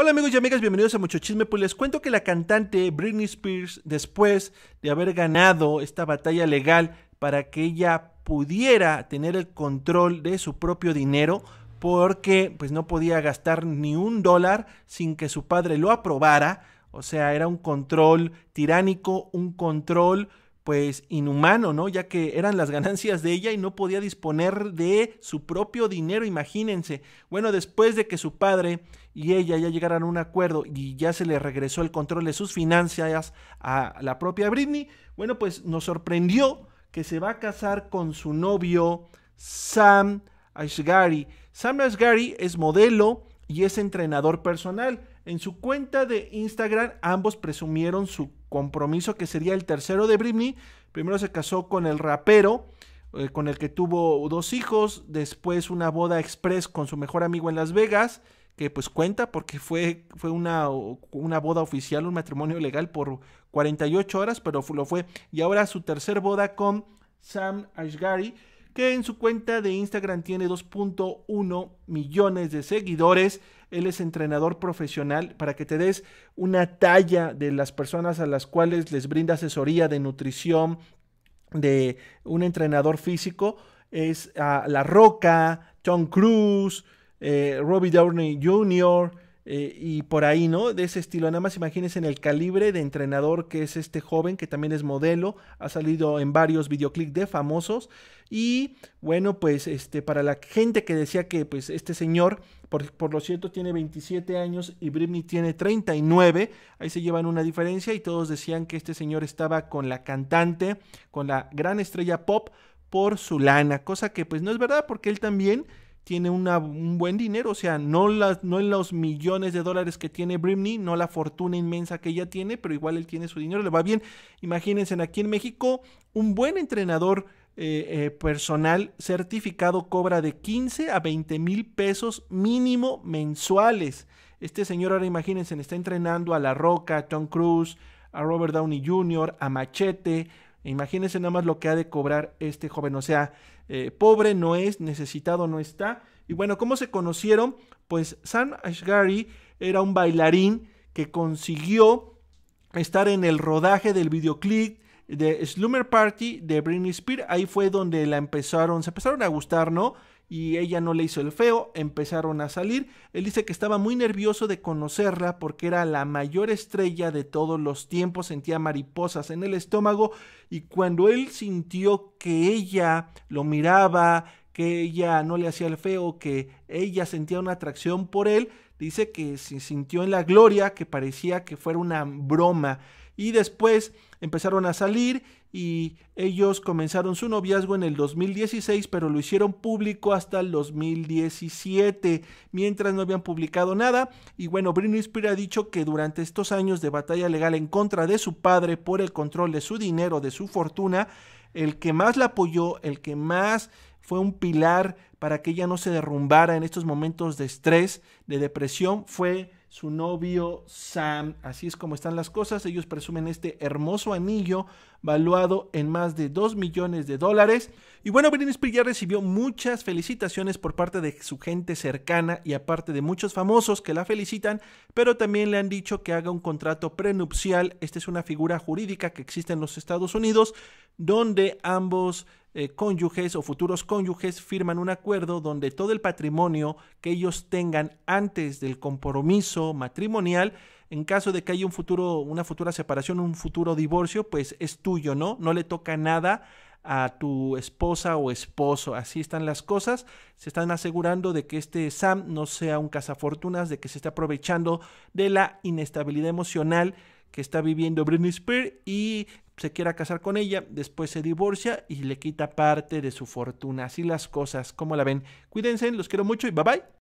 Hola amigos y amigas, bienvenidos a Mucho Chisme. Pues les cuento que la cantante Britney Spears, después de haber ganado esta batalla legal para que ella pudiera tener el control de su propio dinero, porque pues no podía gastar ni un dólar sin que su padre lo aprobara, o sea, era un control tiránico, un control pues inhumano, ¿no? Ya que eran las ganancias de ella y no podía disponer de su propio dinero, imagínense. Bueno, después de que su padre y ella ya llegaran a un acuerdo y ya se le regresó el control de sus finanzas a la propia Britney, bueno, pues nos sorprendió que se va a casar con su novio Sam Ashgari. Sam Ashgari es modelo y es entrenador personal. En su cuenta de Instagram ambos presumieron su compromiso que sería el tercero de Britney. Primero se casó con el rapero, eh, con el que tuvo dos hijos, después una boda express con su mejor amigo en Las Vegas, que pues cuenta porque fue, fue una, una boda oficial, un matrimonio legal por 48 horas, pero lo fue. Y ahora su tercer boda con Sam Ashgari que en su cuenta de Instagram tiene 2.1 millones de seguidores. Él es entrenador profesional para que te des una talla de las personas a las cuales les brinda asesoría de nutrición, de un entrenador físico. Es La Roca, Tom Cruise, eh, Robbie Downey Jr., eh, y por ahí, ¿no? De ese estilo. Nada más imagínense en el calibre de entrenador que es este joven, que también es modelo, ha salido en varios videoclips de famosos. Y bueno, pues este, para la gente que decía que pues este señor, por, por lo cierto, tiene 27 años y Britney tiene 39, ahí se llevan una diferencia y todos decían que este señor estaba con la cantante, con la gran estrella pop por su lana, cosa que pues no es verdad porque él también tiene un buen dinero, o sea, no, las, no en los millones de dólares que tiene Brimney, no la fortuna inmensa que ella tiene, pero igual él tiene su dinero, le va bien. Imagínense, aquí en México, un buen entrenador eh, eh, personal certificado cobra de 15 a 20 mil pesos mínimo mensuales. Este señor ahora imagínense, está entrenando a La Roca, a Tom Cruise, a Robert Downey Jr., a Machete, Imagínense nada más lo que ha de cobrar este joven. O sea, eh, pobre no es, necesitado no está. Y bueno, ¿cómo se conocieron? Pues Sam Ashgari era un bailarín que consiguió estar en el rodaje del videoclip de Slumber Party de Britney Spears. Ahí fue donde la empezaron, se empezaron a gustar, ¿no? Y ella no le hizo el feo, empezaron a salir. Él dice que estaba muy nervioso de conocerla porque era la mayor estrella de todos los tiempos, sentía mariposas en el estómago y cuando él sintió que ella lo miraba, que ella no le hacía el feo, que ella sentía una atracción por él, dice que se sintió en la gloria, que parecía que fuera una broma y después empezaron a salir y ellos comenzaron su noviazgo en el 2016, pero lo hicieron público hasta el 2017, mientras no habían publicado nada. Y bueno, Britney Spears ha dicho que durante estos años de batalla legal en contra de su padre por el control de su dinero, de su fortuna, el que más la apoyó, el que más fue un pilar para que ella no se derrumbara en estos momentos de estrés, de depresión, fue su novio Sam. Así es como están las cosas. Ellos presumen este hermoso anillo valuado en más de 2 millones de dólares. Y bueno, Britney Spears ya recibió muchas felicitaciones por parte de su gente cercana y aparte de muchos famosos que la felicitan, pero también le han dicho que haga un contrato prenupcial. Esta es una figura jurídica que existe en los Estados Unidos donde ambos eh, cónyuges o futuros cónyuges firman una donde todo el patrimonio que ellos tengan antes del compromiso matrimonial, en caso de que haya un futuro, una futura separación, un futuro divorcio, pues es tuyo, ¿no? No le toca nada a tu esposa o esposo. Así están las cosas. Se están asegurando de que este Sam no sea un cazafortunas, de que se está aprovechando de la inestabilidad emocional que está viviendo Britney Spears y se quiera casar con ella, después se divorcia y le quita parte de su fortuna. Así las cosas, como la ven. Cuídense, los quiero mucho y bye bye.